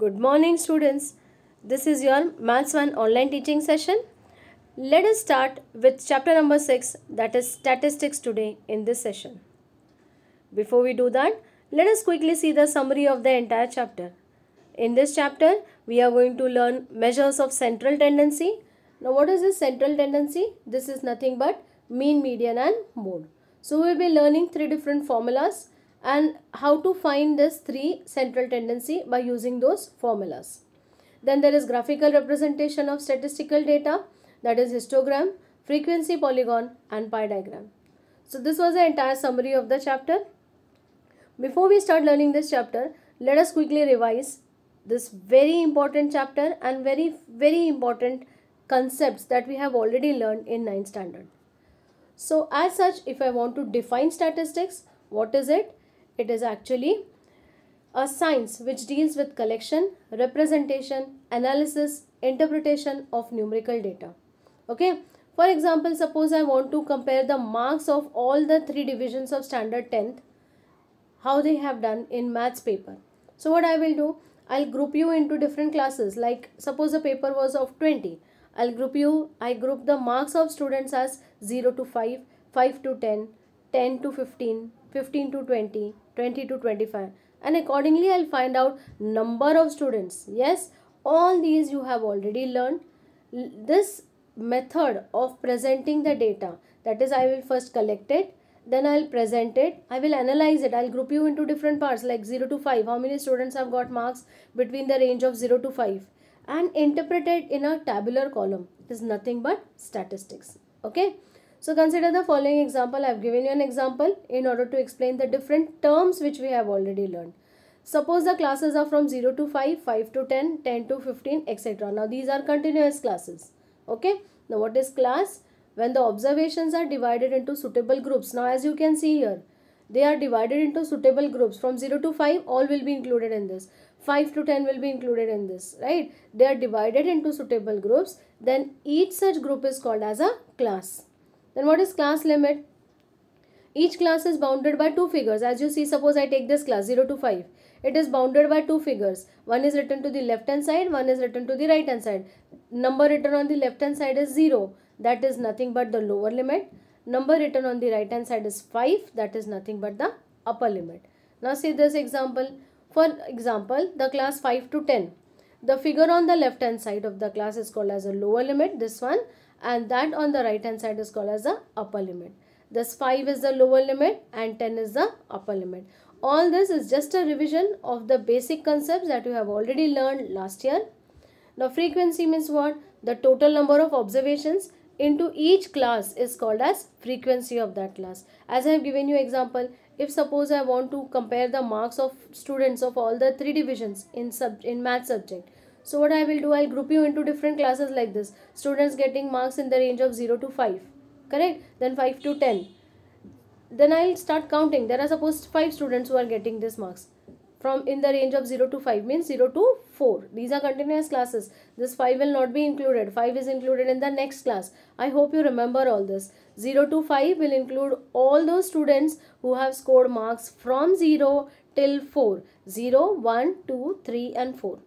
Good morning students. This is your Maths 1 online teaching session. Let us start with chapter number 6 that is statistics today in this session. Before we do that, let us quickly see the summary of the entire chapter. In this chapter, we are going to learn measures of central tendency. Now what is this central tendency? This is nothing but mean, median and mode. So we will be learning three different formulas and how to find this three central tendency by using those formulas. Then there is graphical representation of statistical data that is histogram, frequency polygon and pie diagram. So this was the entire summary of the chapter. Before we start learning this chapter, let us quickly revise this very important chapter and very very important concepts that we have already learned in 9th standard. So as such if I want to define statistics, what is it? It is actually a science which deals with collection, representation, analysis, interpretation of numerical data. Okay. For example, suppose I want to compare the marks of all the three divisions of standard 10th, how they have done in maths paper. So what I will do, I'll group you into different classes. Like suppose the paper was of 20. I'll group you, I group the marks of students as 0 to 5, 5 to 10, 10 to 15, 15 to 20, 20 to 25 and accordingly I'll find out number of students. Yes, all these you have already learned. This method of presenting the data that is I will first collect it then I'll present it, I will analyze it, I'll group you into different parts like 0 to 5, how many students have got marks between the range of 0 to 5 and interpret it in a tabular column it is nothing but statistics, okay. So consider the following example. I have given you an example in order to explain the different terms which we have already learned. Suppose the classes are from 0 to 5, 5 to 10, 10 to 15, etc. Now these are continuous classes. Okay. Now what is class? When the observations are divided into suitable groups. Now as you can see here, they are divided into suitable groups. From 0 to 5, all will be included in this. 5 to 10 will be included in this, right? They are divided into suitable groups. Then each such group is called as a class then what is class limit? Each class is bounded by two figures. As you see, suppose I take this class 0 to 5. It is bounded by two figures. One is written to the left hand side, one is written to the right hand side. Number written on the left hand side is 0. That is nothing but the lower limit. Number written on the right hand side is 5. That is nothing but the upper limit. Now see this example. For example, the class 5 to 10. The figure on the left hand side of the class is called as a lower limit. This one and that on the right hand side is called as the upper limit. This 5 is the lower limit and 10 is the upper limit. All this is just a revision of the basic concepts that you have already learned last year. Now frequency means what? The total number of observations into each class is called as frequency of that class. As I have given you example, if suppose I want to compare the marks of students of all the three divisions in, sub in math subject, so what I will do, I'll group you into different classes like this. Students getting marks in the range of 0 to 5. Correct? Then 5 to 10. Then I'll start counting. There are supposed 5 students who are getting these marks. From in the range of 0 to 5 means 0 to 4. These are continuous classes. This 5 will not be included. 5 is included in the next class. I hope you remember all this. 0 to 5 will include all those students who have scored marks from 0 till 4. 0, 1, 2, 3 and 4.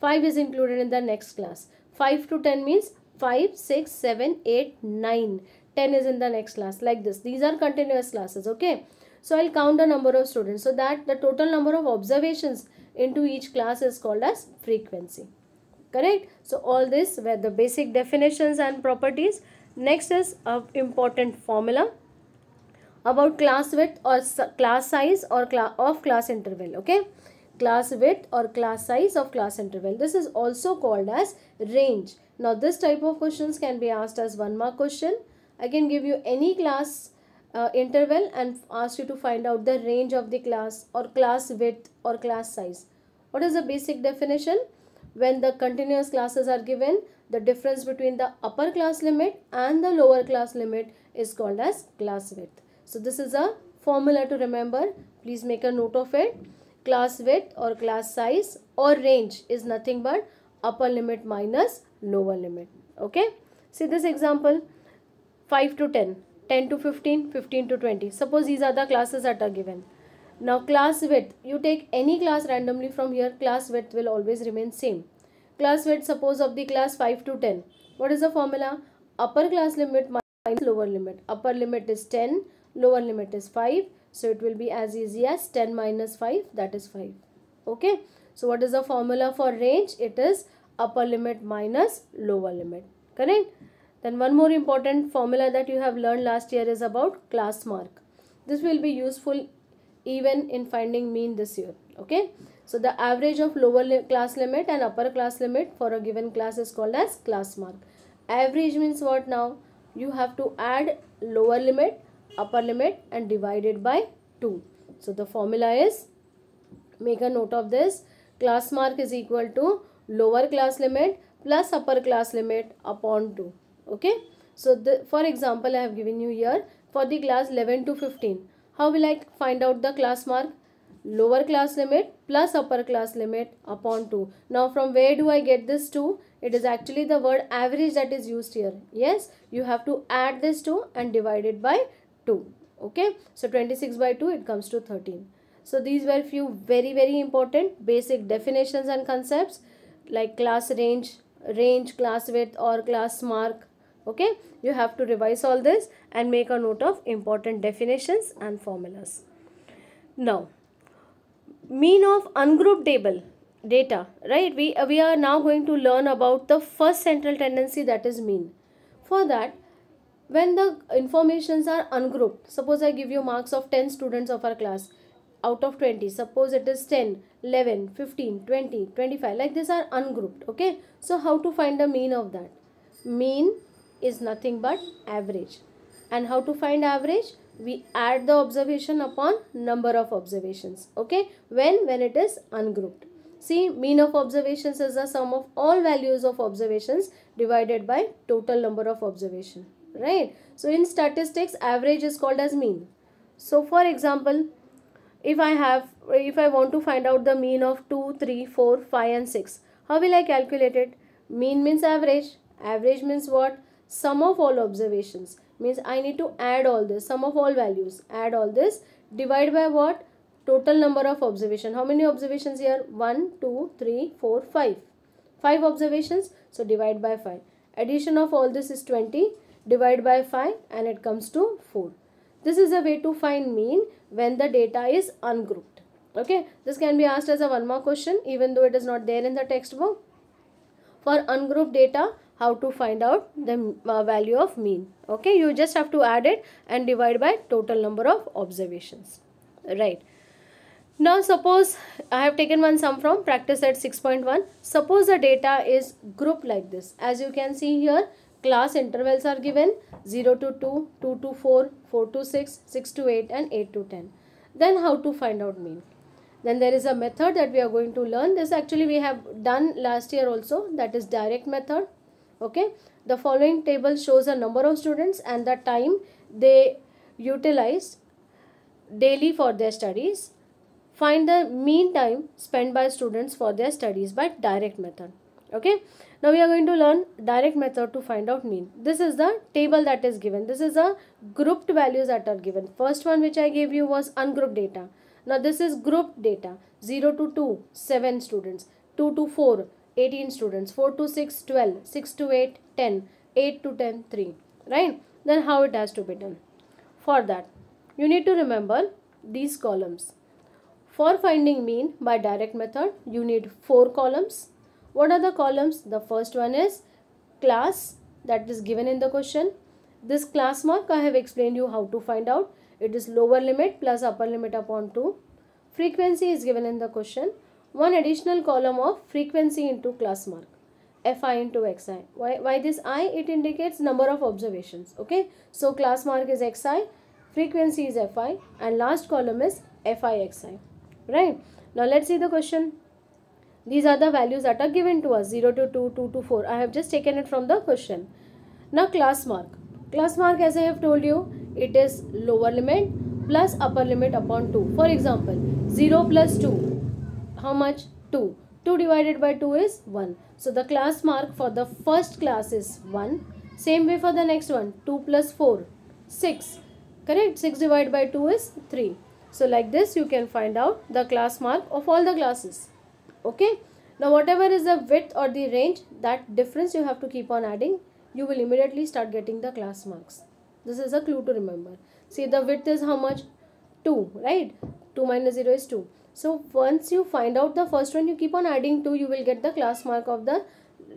5 is included in the next class. 5 to 10 means 5, 6, 7, 8, 9. 10 is in the next class like this. These are continuous classes. Okay. So I'll count the number of students so that the total number of observations into each class is called as frequency. Correct. So all this were the basic definitions and properties. Next is an important formula about class width or class size or cl of class interval. Okay class width or class size of class interval. This is also called as range. Now this type of questions can be asked as one mark question. I can give you any class uh, interval and ask you to find out the range of the class or class width or class size. What is the basic definition? When the continuous classes are given, the difference between the upper class limit and the lower class limit is called as class width. So this is a formula to remember. Please make a note of it. Class width और class size और range is nothing but upper limit minus lower limit okay see this example five to ten ten to fifteen fifteen to twenty suppose ये ज्यादा the classes at a given now class width you take any class randomly from here class width will always remain same class width suppose of the class five to ten what is the formula upper class limit minus lower limit upper limit is ten lower limit is five So it will be as easy as 10 minus 5 that is 5. Okay. So what is the formula for range? It is upper limit minus lower limit. Correct. Then one more important formula that you have learned last year is about class mark. This will be useful even in finding mean this year. Okay. So the average of lower li class limit and upper class limit for a given class is called as class mark. Average means what now? You have to add lower limit upper limit and divided by 2. So the formula is, make a note of this, class mark is equal to lower class limit plus upper class limit upon 2. Okay. So the, for example, I have given you here for the class 11 to 15. How will I find out the class mark? Lower class limit plus upper class limit upon 2. Now from where do I get this 2? It is actually the word average that is used here. Yes, you have to add this 2 and divide it by 2 okay so 26 by 2 it comes to 13 so these were few very very important basic definitions and concepts like class range range class width or class mark okay you have to revise all this and make a note of important definitions and formulas now mean of ungrouped table data right we we are now going to learn about the first central tendency that is mean for that when the informations are ungrouped suppose i give you marks of 10 students of our class out of 20 suppose it is 10 11 15 20 25 like these are ungrouped okay so how to find the mean of that mean is nothing but average and how to find average we add the observation upon number of observations okay when when it is ungrouped see mean of observations is the sum of all values of observations divided by total number of observation right so in statistics average is called as mean so for example if i have if i want to find out the mean of 2 3 4 5 and 6 how will i calculate it mean means average average means what sum of all observations means i need to add all this sum of all values add all this divide by what total number of observation how many observations here 1 2 3 4 5 5 observations so divide by 5 addition of all this is 20 divide by 5 and it comes to 4. This is a way to find mean when the data is ungrouped. Okay, this can be asked as a one more question even though it is not there in the textbook. For ungrouped data, how to find out the uh, value of mean. Okay, you just have to add it and divide by total number of observations. Right. Now suppose I have taken one sum from practice at 6.1. Suppose the data is grouped like this. As you can see here, Class intervals are given 0 to 2, 2 to 4, 4 to 6, 6 to 8 and 8 to 10. Then how to find out mean. Then there is a method that we are going to learn. This actually we have done last year also that is direct method. Okay. The following table shows a number of students and the time they utilize daily for their studies. Find the mean time spent by students for their studies by direct method. Okay. Now we are going to learn direct method to find out mean. This is the table that is given. This is the grouped values that are given. First one which I gave you was ungrouped data. Now this is grouped data. 0 to 2, 7 students. 2 to 4, 18 students. 4 to 6, 12. 6 to 8, 10. 8 to 10, 3. Right? Then how it has to be done. For that, you need to remember these columns. For finding mean by direct method, you need 4 columns what are the columns? The first one is class that is given in the question. This class mark I have explained you how to find out. It is lower limit plus upper limit upon 2. Frequency is given in the question. One additional column of frequency into class mark. Fi into Xi. Why, why this I? It indicates number of observations. Okay. So class mark is Xi. Frequency is Fi. And last column is fi xi. Right. Now let's see the question. These are the values that are given to us 0 to 2, 2 to 4. I have just taken it from the question. Now class mark. Class mark as I have told you, it is lower limit plus upper limit upon 2. For example, 0 plus 2, how much? 2. 2 divided by 2 is 1. So the class mark for the first class is 1. Same way for the next one, 2 plus 4, 6. Correct? 6 divided by 2 is 3. So like this you can find out the class mark of all the classes okay now whatever is the width or the range that difference you have to keep on adding you will immediately start getting the class marks this is a clue to remember see the width is how much 2 right 2 minus 0 is 2 so once you find out the first one you keep on adding 2 you will get the class mark of the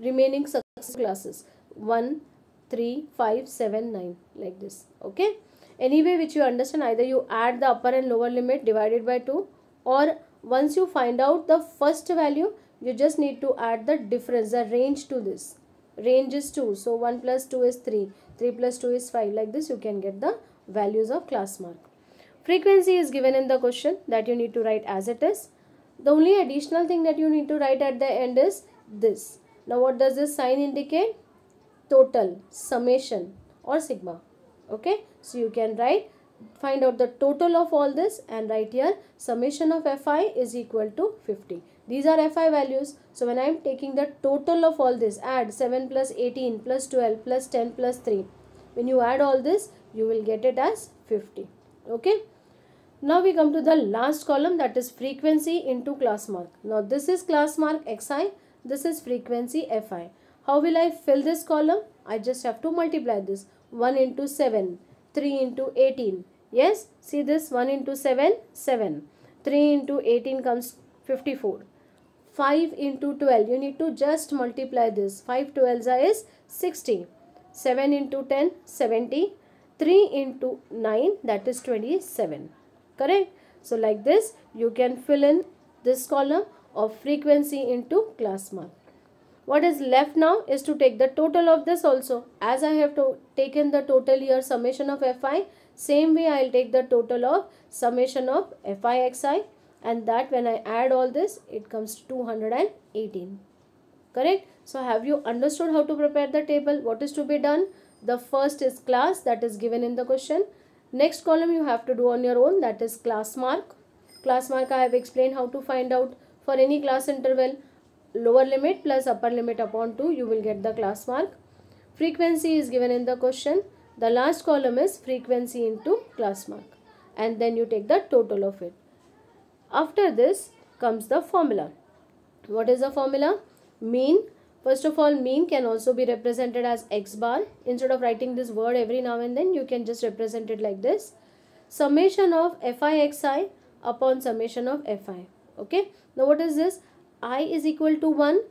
remaining success classes 1 3 5 7 9 like this okay Anyway, which you understand either you add the upper and lower limit divided by 2 or once you find out the first value you just need to add the difference the range to this range is 2 so 1 plus 2 is 3 3 plus 2 is 5 like this you can get the values of class mark frequency is given in the question that you need to write as it is the only additional thing that you need to write at the end is this now what does this sign indicate total summation or sigma okay so you can write find out the total of all this and write here summation of fi is equal to 50 these are fi values so when i am taking the total of all this add 7 plus 18 plus 12 plus 10 plus 3 when you add all this you will get it as 50 okay now we come to the last column that is frequency into class mark. Now this is class mark xi, this is frequency fi. How will I fill this column? I just have to multiply this 1 into 7, 3 into 18, Yes, see this 1 into 7, 7. 3 into 18 comes 54. 5 into 12, you need to just multiply this. 5 12s is 60. 7 into 10, 70. 3 into 9, that is 27. Correct? So, like this, you can fill in this column of frequency into class mark. What is left now is to take the total of this also. As I have to taken the total here summation of Fi, same way I will take the total of summation of FIXI and that when I add all this it comes to 218. Correct? So have you understood how to prepare the table? What is to be done? The first is class that is given in the question. Next column you have to do on your own that is class mark. Class mark I have explained how to find out for any class interval lower limit plus upper limit upon 2 you will get the class mark. Frequency is given in the question. The last column is frequency into class mark and then you take the total of it. After this comes the formula. What is the formula? Mean. First of all, mean can also be represented as x bar. Instead of writing this word every now and then, you can just represent it like this. Summation of fixi upon summation of fi. Okay. Now what is this? i is equal to 1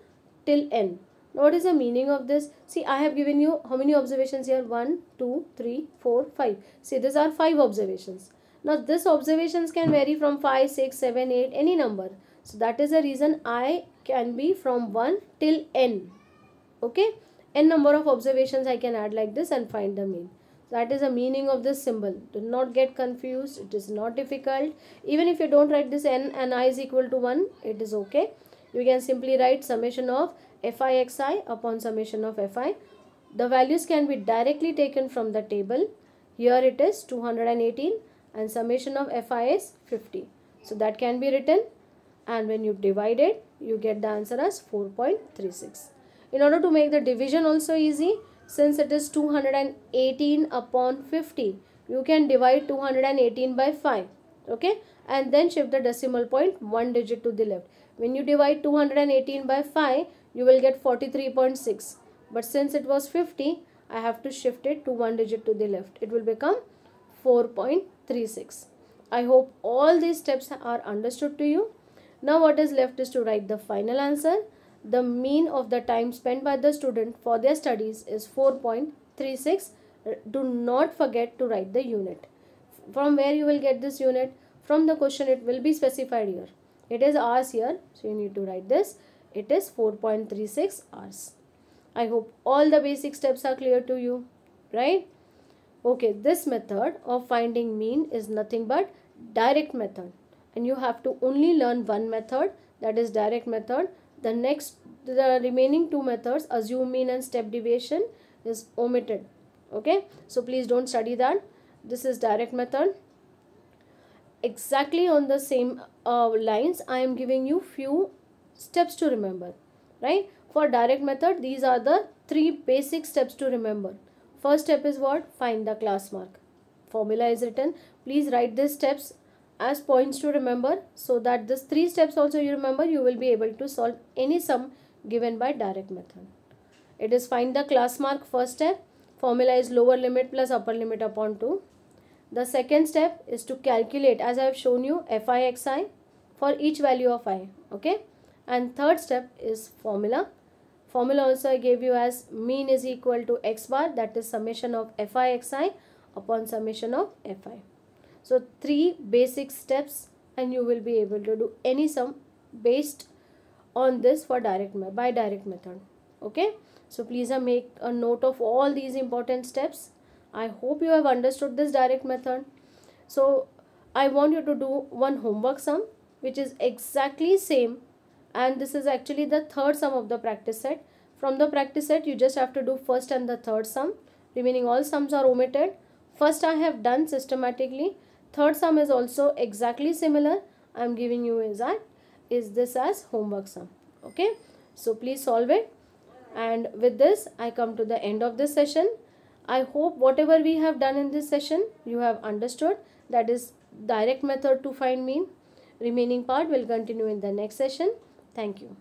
till n what is the meaning of this see i have given you how many observations here One, two, three, four, five. see these are 5 observations now this observations can vary from five, six, seven, eight, any number so that is the reason i can be from 1 till n okay n number of observations i can add like this and find the mean that is the meaning of this symbol do not get confused it is not difficult even if you don't write this n and i is equal to 1 it is okay you can simply write summation of FIXI upon summation of FI. The values can be directly taken from the table. Here it is 218 and summation of FI is 50. So that can be written and when you divide it, you get the answer as 4.36. In order to make the division also easy, since it is 218 upon 50, you can divide 218 by 5 okay and then shift the decimal point one digit to the left when you divide 218 by 5, you will get 43.6. But since it was 50, I have to shift it to one digit to the left. It will become 4.36. I hope all these steps are understood to you. Now what is left is to write the final answer. The mean of the time spent by the student for their studies is 4.36. Do not forget to write the unit. From where you will get this unit? From the question it will be specified here it is hours here so you need to write this it is 4.36 hours i hope all the basic steps are clear to you right okay this method of finding mean is nothing but direct method and you have to only learn one method that is direct method the next the remaining two methods assume mean and step deviation is omitted okay so please don't study that this is direct method exactly on the same uh, lines i am giving you few steps to remember right for direct method these are the three basic steps to remember first step is what find the class mark formula is written please write these steps as points to remember so that these three steps also you remember you will be able to solve any sum given by direct method it is find the class mark first step formula is lower limit plus upper limit upon 2 the second step is to calculate as I have shown you FIXI for each value of I. Okay. And third step is formula. Formula also I gave you as mean is equal to X bar that is summation of FIXI upon summation of FI. So three basic steps and you will be able to do any sum based on this for direct by direct method. Okay. So please uh, make a note of all these important steps I hope you have understood this direct method. So I want you to do one homework sum which is exactly same and this is actually the third sum of the practice set. From the practice set you just have to do first and the third sum. Remaining all sums are omitted. First I have done systematically. Third sum is also exactly similar. I am giving you is that is this as homework sum. Okay. So please solve it and with this I come to the end of this session. I hope whatever we have done in this session you have understood that is direct method to find mean. Remaining part will continue in the next session. Thank you.